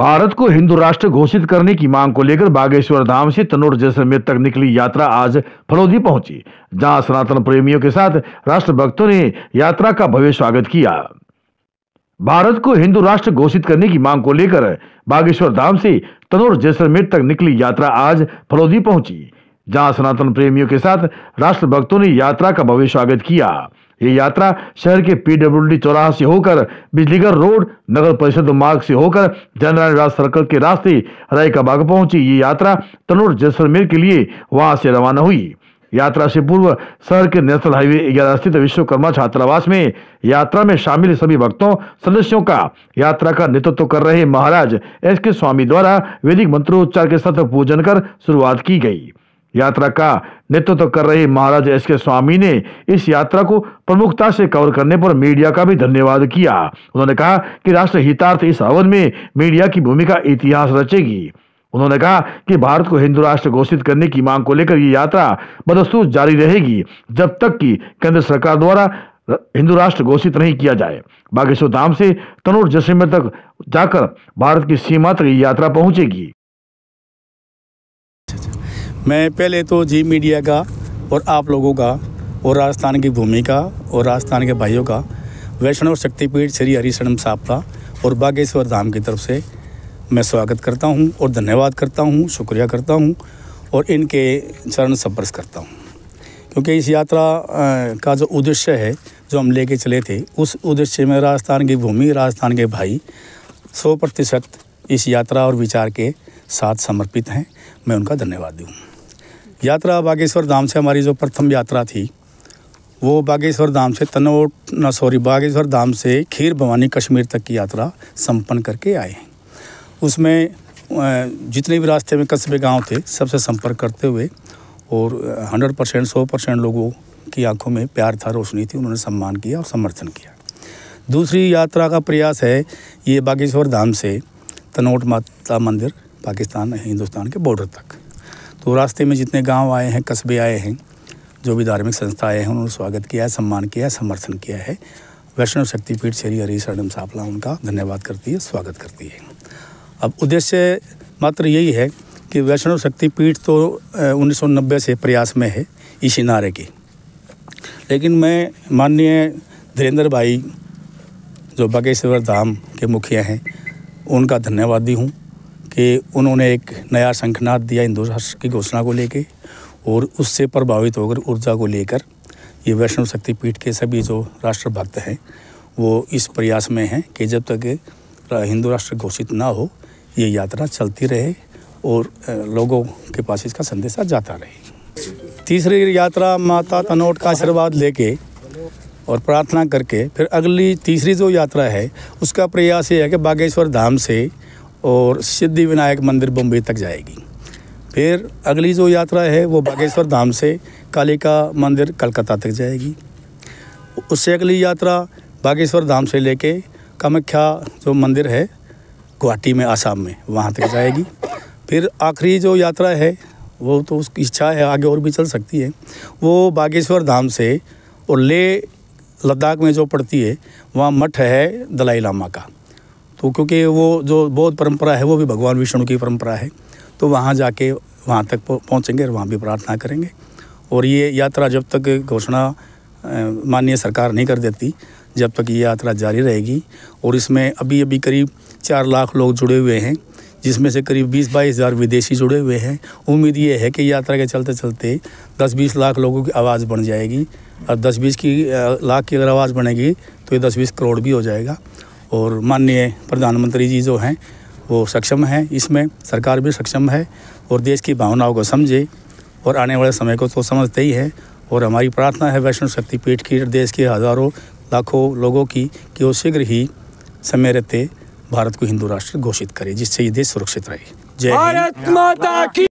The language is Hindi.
भारत को हिंदू राष्ट्र घोषित करने की मांग को लेकर बागेश्वर धाम से तनोर जैसलमेर तक निकली यात्रा आज फलौदी पहुंची जहां सनातन प्रेमियों के साथ राष्ट्रभक्तों ने यात्रा का भव्य स्वागत किया भारत को हिंदू राष्ट्र घोषित करने की मांग को लेकर बागेश्वर धाम से तनोर जैसलमेर तक निकली यात्रा आज फलौदी पहुंची जहां सनातन प्रेमियों के साथ राष्ट्रभक्तों ने यात्रा का भव्य स्वागत किया ये यात्रा शहर के पीडब्ल्यूडी चौराहा से होकर बिजलीगढ़ रोड नगर परिषद मार्ग से होकर जनरल राज सर्कल के रास्ते बाग पहुंची ये यात्रा तनोर जैसलमेर के लिए वहां से रवाना हुई यात्रा से पूर्व शहर के नेशनल हाईवे ग्यारह स्थित विश्वकर्मा छात्रावास में यात्रा में शामिल सभी भक्तों सदस्यों का यात्रा का नेतृत्व कर रहे महाराज एस के स्वामी द्वारा वैदिक मंत्रोच्चार के साथ पूजन कर शुरुआत की गई यात्रा का नेतृत्व तो कर रहे महाराज एस के स्वामी ने इस यात्रा को प्रमुखता से कवर करने पर मीडिया का भी धन्यवाद किया उन्होंने कहा कि राष्ट्र हितार्थ इस हवन में मीडिया की भूमिका इतिहास रचेगी उन्होंने कहा कि भारत को हिंदू राष्ट्र घोषित करने की मांग को लेकर ये यात्रा बदस्तूर जारी रहेगी जब तक कि केंद्र सरकार द्वारा हिंदू राष्ट्र घोषित नहीं किया जाए बागेश्वर धाम से तनोर जैसलमेर तक जाकर भारत की सीमा तक ये यात्रा पहुंचेगी मैं पहले तो जी मीडिया का और आप लोगों का और राजस्थान की भूमि का और राजस्थान के भाइयों का वैष्णव शक्तिपीठ श्री हरिशरण साहब का और बागेश्वर धाम की तरफ से मैं स्वागत करता हूं और धन्यवाद करता हूं शुक्रिया करता हूं और इनके चरण स्पर्श करता हूं क्योंकि इस यात्रा का जो उद्देश्य है जो हम लेके चले थे उस उद्देश्य में राजस्थान की भूमि राजस्थान के भाई सौ प्रतिशत इस यात्रा और विचार के साथ समर्पित हैं मैं उनका धन्यवाद दूँ यात्रा बागेश्वर धाम से हमारी जो प्रथम यात्रा थी वो बागेश्वर धाम से तनोट न सॉरी बागेश्वर धाम से खीर भवानी कश्मीर तक की यात्रा संपन्न करके आए उसमें जितने भी रास्ते में कस्बे गांव थे सबसे संपर्क करते हुए और 100 परसेंट सौ परसेंट लोगों की आंखों में प्यार था रोशनी थी उन्होंने सम्मान किया और समर्थन किया दूसरी यात्रा का प्रयास है ये बागेश्वर धाम से तनोट माता मंदिर पाकिस्तान हिंदुस्तान के बॉर्डर तक तो रास्ते में जितने गांव आए हैं कस्बे आए हैं जो भी धार्मिक संस्था आए हैं उन्होंने स्वागत किया है सम्मान किया है समर्थन किया है वैष्णव शक्तिपीठ श्री हरी अडम सापला उनका धन्यवाद करती है स्वागत करती है अब उद्देश्य मात्र यही है कि वैष्णव शक्तिपीठ तो उन्नीस से प्रयास में है इस इनारे की लेकिन मैं माननीय धीरेन्द्र भाई जो बागेश्वर धाम के मुखिया हैं उनका धन्यवाद दी हूँ कि उन्होंने एक नया शंखनाद दिया हिंदू राष्ट्र की घोषणा को लेके और उससे प्रभावित होकर ऊर्जा को लेकर ये वैष्णव शक्तिपीठ के सभी जो राष्ट्रभक्त हैं वो इस प्रयास में हैं कि जब तक हिंदू राष्ट्र घोषित ना हो ये यात्रा चलती रहे और लोगों के पास इसका संदेशा जाता रहे तीसरी यात्रा माता तनोट का आशीर्वाद लेके और प्रार्थना करके फिर अगली तीसरी जो यात्रा है उसका प्रयास ये है कि बागेश्वर धाम से और सिद्धि विनायक मंदिर बम्बई तक जाएगी फिर अगली जो यात्रा है वो बागेश्वर धाम से कालिका मंदिर कलकत्ता तक जाएगी उससे अगली यात्रा बागेश्वर धाम से लेके कामाख्या जो मंदिर है गुवाहाटी में आसाम में वहाँ तक जाएगी फिर आखिरी जो यात्रा है वो तो उसकी इच्छा है आगे और भी चल सकती है वो बागेश्वर धाम से और ले लद्दाख में जो पड़ती है वहाँ मठ है दलाई लामा का तो क्योंकि वो जो बौद्ध परंपरा है वो भी भगवान विष्णु की परंपरा है तो वहाँ जाके वहाँ तक पहुँचेंगे और वहाँ भी प्रार्थना करेंगे और ये यात्रा जब तक घोषणा माननीय सरकार नहीं कर देती जब तक ये यात्रा जारी रहेगी और इसमें अभी अभी करीब चार लाख लोग जुड़े हुए हैं जिसमें से करीब बीस बाईस हज़ार विदेशी जुड़े हुए हैं उम्मीद ये है कि यात्रा के चलते चलते दस बीस लाख लोगों की आवाज़ बन जाएगी और दस बीस की लाख की अगर आवाज़ बनेगी तो ये दस बीस करोड़ भी हो जाएगा और माननीय प्रधानमंत्री जी जो हैं वो सक्षम हैं इसमें सरकार भी सक्षम है और देश की भावनाओं को समझे और आने वाले समय को तो समझते ही है और हमारी प्रार्थना है वैष्णव शक्तिपीठ की देश के हज़ारों लाखों लोगों की कि वो शीघ्र ही समय रहते भारत को हिंदू राष्ट्र घोषित करे जिससे ये देश सुरक्षित रहे जय भारत माता की